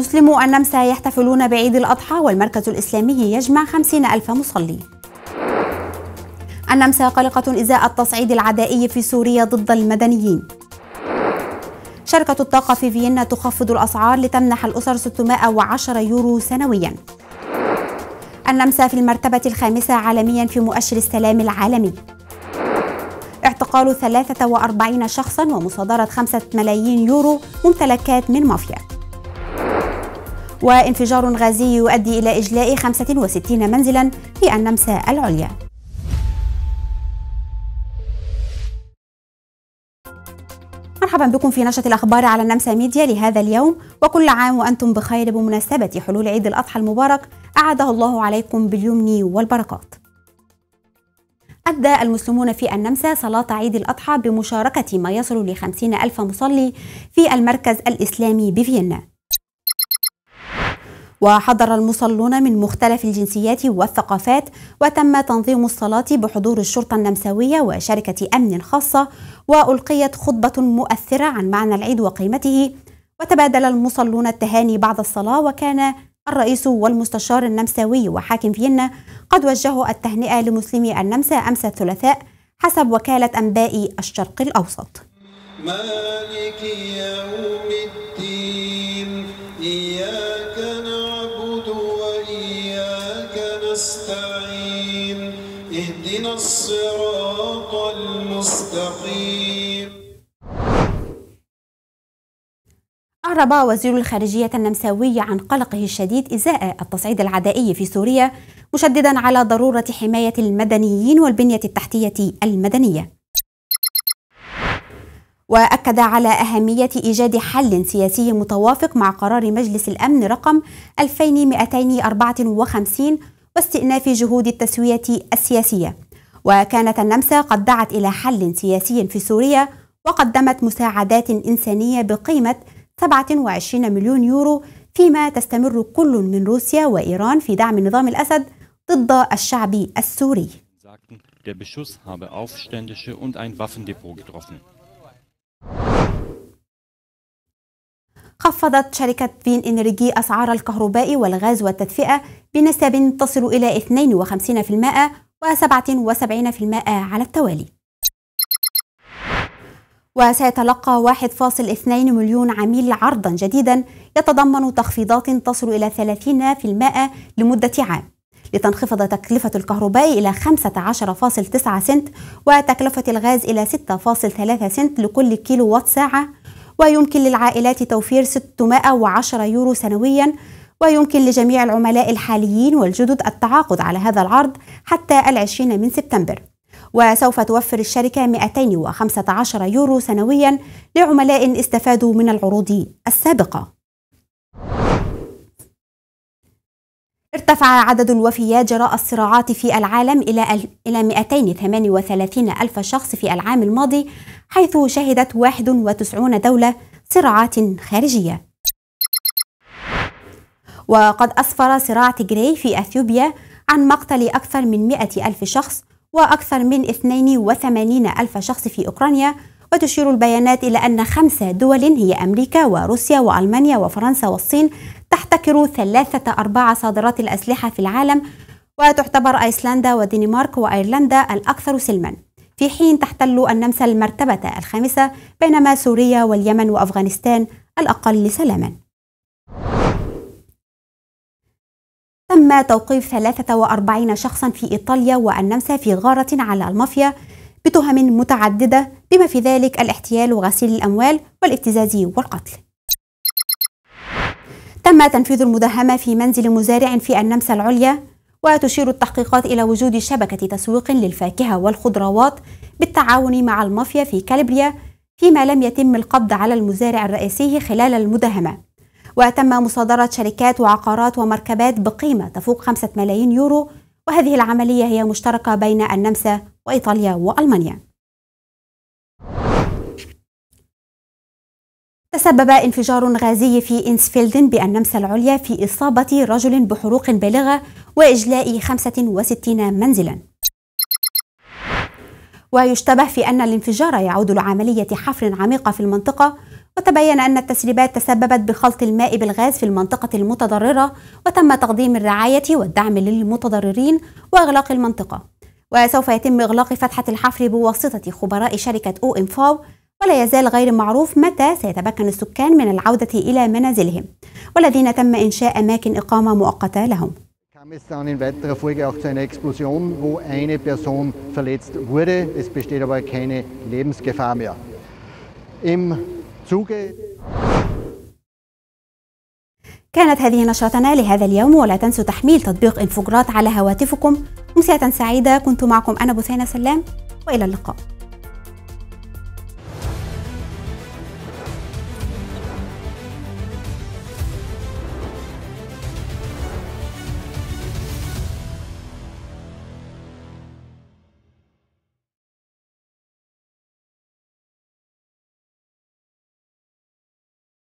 مسلمو النمسا يحتفلون بعيد الأضحى والمركز الإسلامي يجمع خمسين ألف مصلي النمسا قلقة إزاء التصعيد العدائي في سوريا ضد المدنيين شركة الطاقة في فيينا تخفض الأسعار لتمنح الأسر 610 يورو سنوياً النمسا في المرتبة الخامسة عالميا في مؤشر السلام العالمي اعتقال 43 شخصا ومصادرة 5 ملايين يورو ممتلكات من مافيا وانفجار غازي يؤدي إلى إجلاء 65 منزلا في النمسا العليا مرحبا بكم في نشرة الأخبار على النمسا ميديا لهذا اليوم وكل عام وأنتم بخير بمناسبة حلول عيد الأضحى المبارك أعاده الله عليكم باليمن والبركات أدى المسلمون في النمسا صلاة عيد الأضحى بمشاركة ما يصل لخمسين ألف مصلي في المركز الإسلامي بفيينا وحضر المصلون من مختلف الجنسيات والثقافات وتم تنظيم الصلاة بحضور الشرطة النمساوية وشركة أمن خاصة وألقيت خطبة مؤثرة عن معنى العيد وقيمته وتبادل المصلون التهاني بعد الصلاة وكان الرئيس والمستشار النمساوي وحاكم فيينا قد وجهوا التهنئة لمسلمي النمسا أمس الثلاثاء حسب وكالة أنباء الشرق الأوسط مالك يوم الدين اهدنا الصراط المستقيم أعرب وزير الخارجية النمساوي عن قلقه الشديد إزاء التصعيد العدائي في سوريا مشددا على ضرورة حماية المدنيين والبنية التحتية المدنية وأكد على أهمية إيجاد حل سياسي متوافق مع قرار مجلس الأمن رقم 2254 واستئناف جهود التسوية السياسية وكانت النمسا قد دعت إلى حل سياسي في سوريا وقدمت مساعدات إنسانية بقيمة 27 مليون يورو فيما تستمر كل من روسيا وإيران في دعم نظام الأسد ضد الشعب السوري خفضت شركة فين إنرجي أسعار الكهرباء والغاز والتدفئة بنسب تصل إلى 52% و77% على التوالي وسيتلقى 1.2 مليون عميل عرضا جديدا يتضمن تخفيضات تصل إلى 30% لمدة عام لتنخفض تكلفة الكهرباء إلى 15.9 سنت وتكلفة الغاز إلى 6.3 سنت لكل كيلو وات ساعة ويمكن للعائلات توفير 610 يورو سنويا ويمكن لجميع العملاء الحاليين والجدد التعاقد على هذا العرض حتى العشرين من سبتمبر وسوف توفر الشركة 215 يورو سنويا لعملاء استفادوا من العروض السابقة ارتفع عدد الوفيات جراء الصراعات في العالم إلى إلى 238 ألف شخص في العام الماضي حيث شهدت 91 دولة صراعات خارجية وقد أسفر صراع تجري في أثيوبيا عن مقتل أكثر من 100 ألف شخص وأكثر من 82 ألف شخص في أوكرانيا وتشير البيانات إلى أن خمس دول هي أمريكا وروسيا وألمانيا وفرنسا والصين تحتكر ثلاثة أرباع صادرات الأسلحة في العالم وتعتبر أيسلندا والدنمارك وأيرلندا الأكثر سلما في حين تحتل النمسا المرتبة الخامسة بينما سوريا واليمن وأفغانستان الأقل سلاما تم توقيف 43 شخصا في إيطاليا والنمسا في غارة على المافيا بتهم متعددة بما في ذلك الاحتيال وغسيل الأموال والابتزاز والقتل تم تنفيذ المداهمة في منزل مزارع في النمسا العليا وتشير التحقيقات إلى وجود شبكة تسويق للفاكهة والخضروات بالتعاون مع المافيا في كالبريا فيما لم يتم القبض على المزارع الرئيسي خلال المداهمة وتم مصادرة شركات وعقارات ومركبات بقيمة تفوق 5 ملايين يورو وهذه العملية هي مشتركة بين النمسا وإيطاليا وألمانيا تسبب انفجار غازي في إنسفيلدن بالنمسا العليا في إصابة رجل بحروق بالغة وإجلاء 65 منزلا ويشتبه في أن الانفجار يعود لعملية حفر عميقة في المنطقة وتبين أن التسريبات تسببت بخلط الماء بالغاز في المنطقة المتضررة وتم تقديم الرعاية والدعم للمتضررين وإغلاق المنطقة وسوف يتم إغلاق فتحة الحفر بواسطة خبراء شركة أو إم فاو ولا يزال غير معروف متى سيتمكن السكان من العودة إلى منازلهم والذين تم إنشاء أماكن إقامة مؤقتة لهم kam es dann in weiterer Folge auch zu einer Explosion, wo eine Person verletzt wurde. Es besteht aber keine Lebensgefahr mehr. Im كانت هذه نشرتنا لهذا اليوم ولا تنسوا تحميل تطبيق انفجرات على هواتفكم امسيه سعيدة كنت معكم أنا بثينة سلام وإلى اللقاء